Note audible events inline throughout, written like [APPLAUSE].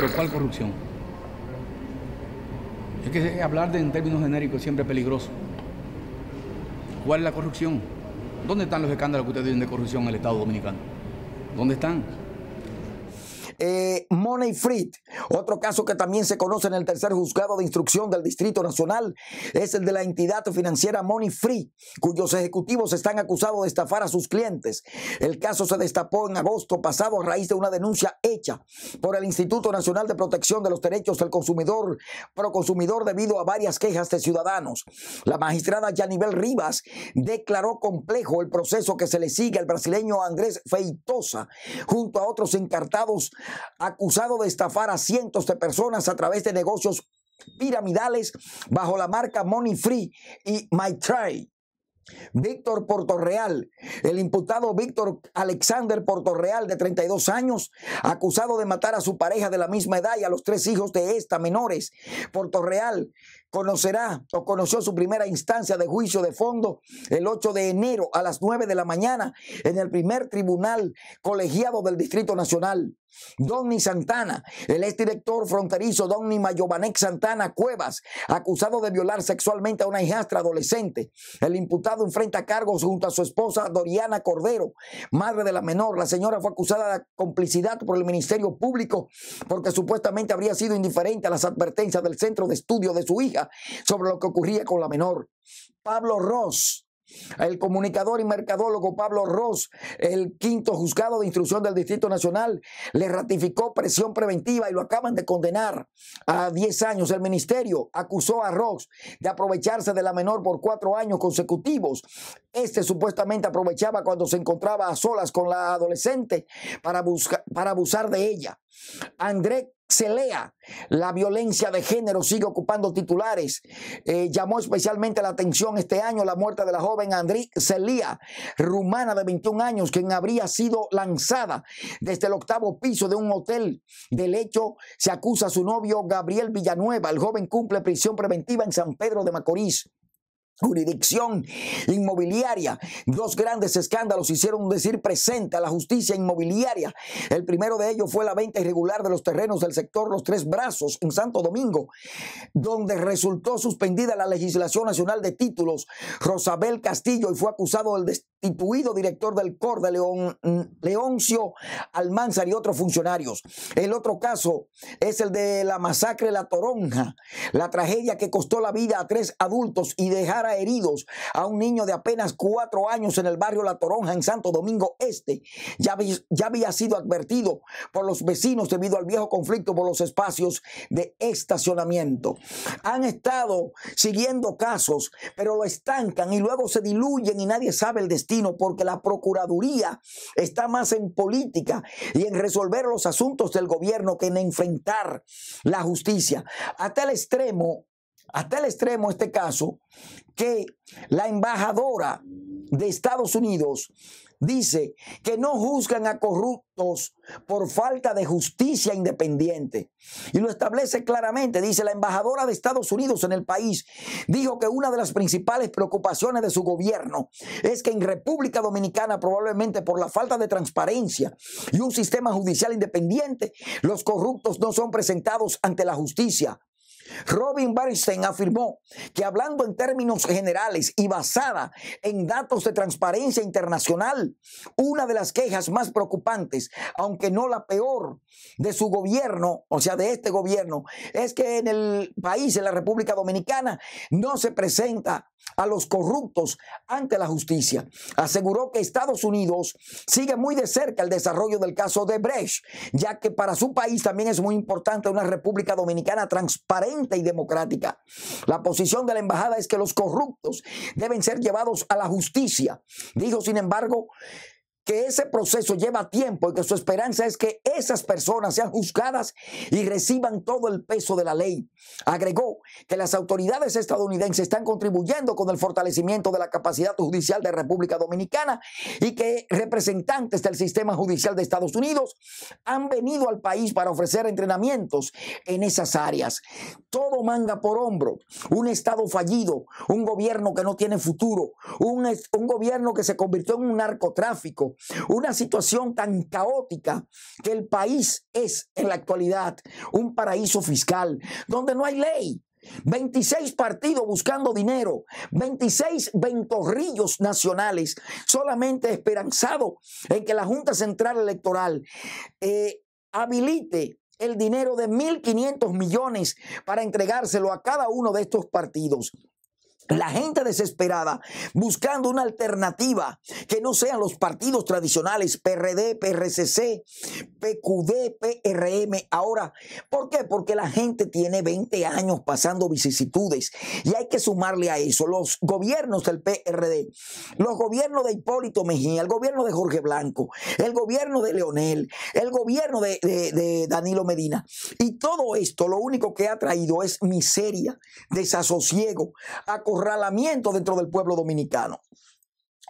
Pero ¿cuál corrupción? Es que hablar de, en términos genéricos siempre es peligroso. ¿Cuál es la corrupción? ¿Dónde están los escándalos que ustedes tienen de corrupción en el Estado Dominicano? ¿Dónde están? Eh, Money otro caso que también se conoce en el tercer juzgado de instrucción del Distrito Nacional, es el de la entidad financiera Money Free, cuyos ejecutivos están acusados de estafar a sus clientes. El caso se destapó en agosto pasado a raíz de una denuncia hecha por el Instituto Nacional de Protección de los Derechos del Consumidor, Consumidor debido a varias quejas de ciudadanos. La magistrada Yanivel Rivas declaró complejo el proceso que se le sigue al brasileño Andrés Feitosa, junto a otros encartados acusado de estafar a cientos de personas a través de negocios piramidales bajo la marca Money Free y My Try, Víctor Portorreal, el imputado Víctor Alexander Portorreal de 32 años, acusado de matar a su pareja de la misma edad y a los tres hijos de esta menores. Portorreal conocerá o conoció su primera instancia de juicio de fondo el 8 de enero a las 9 de la mañana en el primer tribunal colegiado del Distrito Nacional. Donny Santana, el exdirector fronterizo Donny Mayovanec Santana Cuevas, acusado de violar sexualmente a una hijastra adolescente. El imputado enfrenta cargos junto a su esposa Doriana Cordero, madre de la menor. La señora fue acusada de complicidad por el Ministerio Público porque supuestamente habría sido indiferente a las advertencias del centro de estudio de su hija sobre lo que ocurría con la menor. Pablo Ross, el comunicador y mercadólogo Pablo Ross, el quinto juzgado de instrucción del Distrito Nacional, le ratificó presión preventiva y lo acaban de condenar a 10 años. El ministerio acusó a Ross de aprovecharse de la menor por cuatro años consecutivos. Este supuestamente aprovechaba cuando se encontraba a solas con la adolescente para, para abusar de ella. André se La violencia de género sigue ocupando titulares. Eh, llamó especialmente la atención este año la muerte de la joven Andrí Celia, rumana de 21 años, quien habría sido lanzada desde el octavo piso de un hotel. Del hecho, se acusa a su novio Gabriel Villanueva. El joven cumple prisión preventiva en San Pedro de Macorís jurisdicción inmobiliaria. Dos grandes escándalos hicieron decir presente a la justicia inmobiliaria. El primero de ellos fue la venta irregular de los terrenos del sector Los Tres Brazos en Santo Domingo, donde resultó suspendida la legislación nacional de títulos. Rosabel Castillo y fue acusado del, destituido director del COR León, mm, Leoncio Almanzar y otros funcionarios. El otro caso es el de la masacre La Toronja, la tragedia que costó la vida a tres adultos y dejara heridos a un niño de apenas cuatro años en el barrio La Toronja, en Santo Domingo Este. Ya, ya había sido advertido por los vecinos debido al viejo conflicto por los espacios de estacionamiento. Han estado siguiendo casos, pero lo estancan y luego se diluyen y nadie sabe el destino porque la Procuraduría está más en política y en resolver los asuntos del gobierno que en enfrentar la justicia. Hasta el extremo, hasta el extremo este caso, que la embajadora de Estados Unidos dice que no juzgan a corruptos por falta de justicia independiente. Y lo establece claramente. Dice, la embajadora de Estados Unidos en el país dijo que una de las principales preocupaciones de su gobierno es que en República Dominicana, probablemente por la falta de transparencia y un sistema judicial independiente, los corruptos no son presentados ante la justicia. Robin Barstein afirmó que hablando en términos generales y basada en datos de transparencia internacional, una de las quejas más preocupantes, aunque no la peor, de su gobierno, o sea, de este gobierno, es que en el país, en la República Dominicana, no se presenta a los corruptos ante la justicia. Aseguró que Estados Unidos sigue muy de cerca el desarrollo del caso de Brecht, ya que para su país también es muy importante una República Dominicana transparente y democrática. La posición de la embajada es que los corruptos deben ser llevados a la justicia. Dijo, sin embargo, que ese proceso lleva tiempo y que su esperanza es que esas personas sean juzgadas y reciban todo el peso de la ley. Agregó que las autoridades estadounidenses están contribuyendo con el fortalecimiento de la capacidad judicial de República Dominicana y que representantes del sistema judicial de Estados Unidos han venido al país para ofrecer entrenamientos en esas áreas. Todo manga por hombro, un Estado fallido, un gobierno que no tiene futuro, un, un gobierno que se convirtió en un narcotráfico, una situación tan caótica que el país es en la actualidad un paraíso fiscal, donde no hay ley, 26 partidos buscando dinero, 26 ventorrillos nacionales, solamente esperanzado en que la Junta Central Electoral eh, habilite el dinero de 1.500 millones para entregárselo a cada uno de estos partidos. La gente desesperada buscando una alternativa que no sean los partidos tradicionales PRD, PRCC, PQD, PRM. Ahora, ¿por qué? Porque la gente tiene 20 años pasando vicisitudes y hay que sumarle a eso los gobiernos del PRD, los gobiernos de Hipólito Mejía, el gobierno de Jorge Blanco, el gobierno de Leonel, el gobierno de, Danilo Medina. Y todo esto lo único que ha traído es miseria, desasosiego, acorralamiento ralamiento dentro del pueblo dominicano.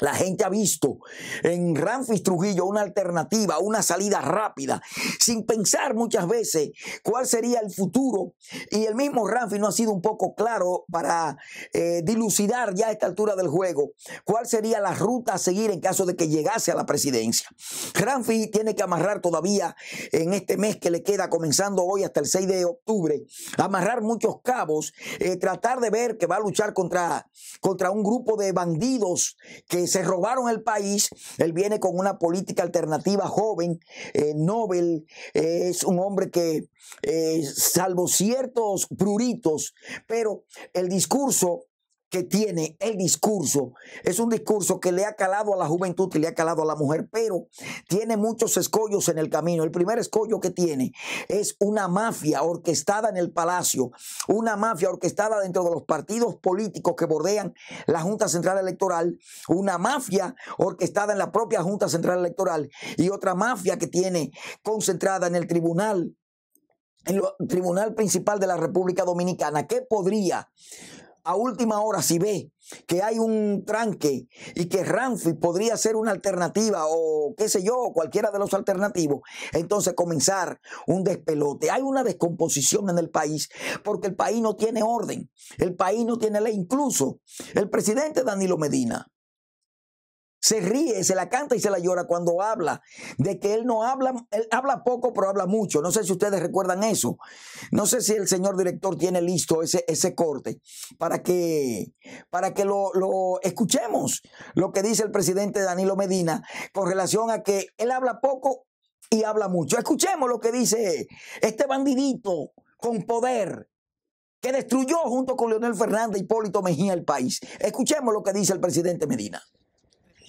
La gente ha visto en Ramfis Trujillo una alternativa, una salida rápida, sin pensar muchas veces cuál sería el futuro. Y el mismo Ramfis no ha sido un poco claro para eh, dilucidar ya a esta altura del juego cuál sería la ruta a seguir en caso de que llegase a la presidencia. Ramfis tiene que amarrar todavía en este mes que le queda, comenzando hoy hasta el 6 de octubre, amarrar muchos cabos, eh, tratar de ver que va a luchar contra, contra un grupo de bandidos que se robaron el país. Él viene con una política alternativa joven, eh, Nobel. es un hombre que, eh, salvo ciertos pruritos, pero el discurso que tiene el discurso es un discurso que le ha calado a la juventud y le ha calado a la mujer, pero tiene muchos escollos en el camino. El primer escollo que tiene es una mafia orquestada en el palacio, una mafia orquestada dentro de los partidos políticos que bordean la Junta Central Electoral, una mafia orquestada en la propia Junta Central Electoral y otra mafia que tiene concentrada en el Tribunal, en el Tribunal Principal de la República Dominicana, que podría a última hora si ve que hay un tranque y que ranfi podría ser una alternativa o qué sé yo, cualquiera de los alternativos, entonces comenzar un despelote. Hay una descomposición en el país porque el país no tiene orden, el país no tiene ley. Incluso el presidente Danilo Medina se ríe, se la canta y se la llora cuando habla. De que él no habla, él habla poco, pero habla mucho. No sé si ustedes recuerdan eso. No sé si el señor director tiene listo ese, ese corte para que, para que lo, lo escuchemos. Lo que dice el presidente Danilo Medina con relación a que él habla poco y habla mucho. Escuchemos lo que dice este bandidito con poder que destruyó junto con Leonel Fernández y Hipólito Mejía el país. Escuchemos lo que dice el presidente Medina.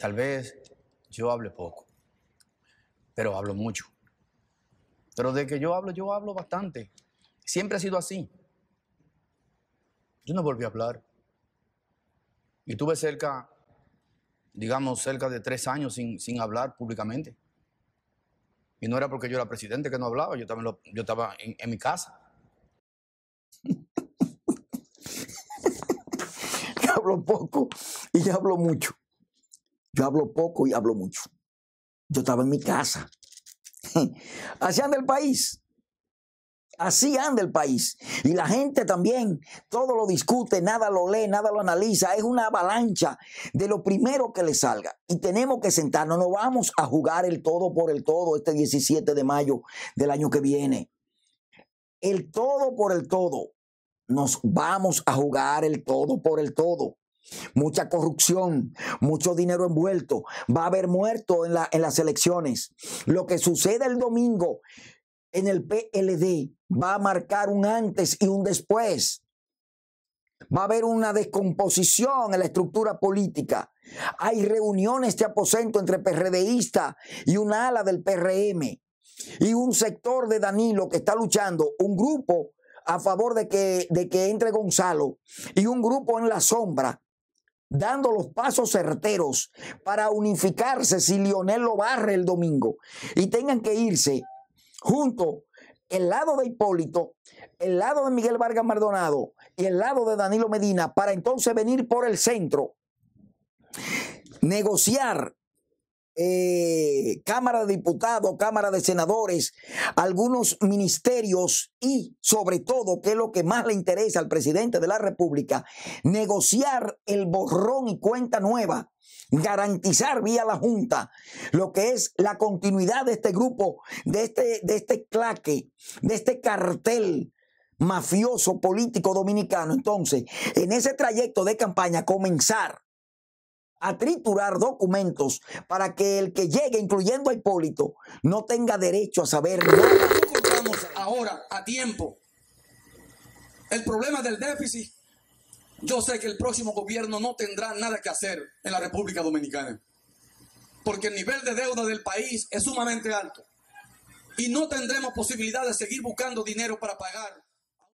Tal vez yo hable poco, pero hablo mucho. Pero de que yo hablo, yo hablo bastante. Siempre ha sido así. Yo no volví a hablar. Y tuve cerca, digamos, cerca de tres años sin, sin hablar públicamente. Y no era porque yo era presidente que no hablaba, yo, también yo estaba en, en mi casa. yo [LAUGHS] hablo poco y ya hablo mucho. Yo hablo poco y hablo mucho. Yo estaba en mi casa. [LAUGHS] Así anda el país. Así anda el país. Y la gente también, todo lo discute, nada lo lee, nada lo analiza. Es una avalancha de lo primero que le salga. Y tenemos que sentarnos, no vamos a jugar el todo por el todo este 17 de mayo del año que viene. El todo por el todo. Nos vamos a jugar el todo por el todo mucha corrupción, mucho dinero envuelto, va a haber muerto en, la, en, las elecciones. Lo que sucede el domingo en el PLD va a marcar un antes y un después. Va a haber una descomposición en la estructura política. Hay reuniones de aposento entre PRDistas y un ala del PRM y un sector de Danilo que está luchando, un grupo a favor de que, de que entre Gonzalo y un grupo en la sombra dando los pasos certeros para unificarse si Lionel lo barre el domingo y tengan que irse junto el lado de Hipólito, el lado de Miguel Vargas Maldonado y el lado de Danilo Medina para entonces venir por el centro, negociar eh, Cámara de Diputados, Cámara de Senadores, algunos ministerios y sobre todo, que es lo que más le interesa al presidente de la República, negociar el borrón y cuenta nueva, garantizar vía la Junta lo que es la continuidad de este grupo, de este, de este claque, de este cartel mafioso político dominicano. Entonces, en ese trayecto de campaña, comenzar a triturar documentos para que el que llegue, incluyendo a Hipólito, no tenga derecho a saber nada. ahora a tiempo el problema del déficit. Yo sé que el próximo gobierno no tendrá nada que hacer en la República Dominicana, porque el nivel de deuda del país es sumamente alto y no tendremos posibilidad de seguir buscando dinero para pagar